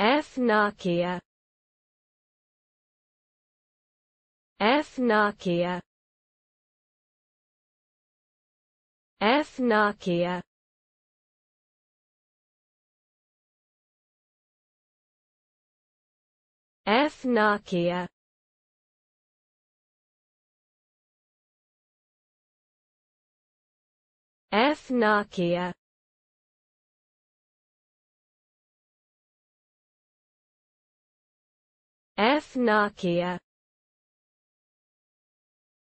Ethnokia Ethnokia Ethnokia Ethnokia Ethnokia F. Nokia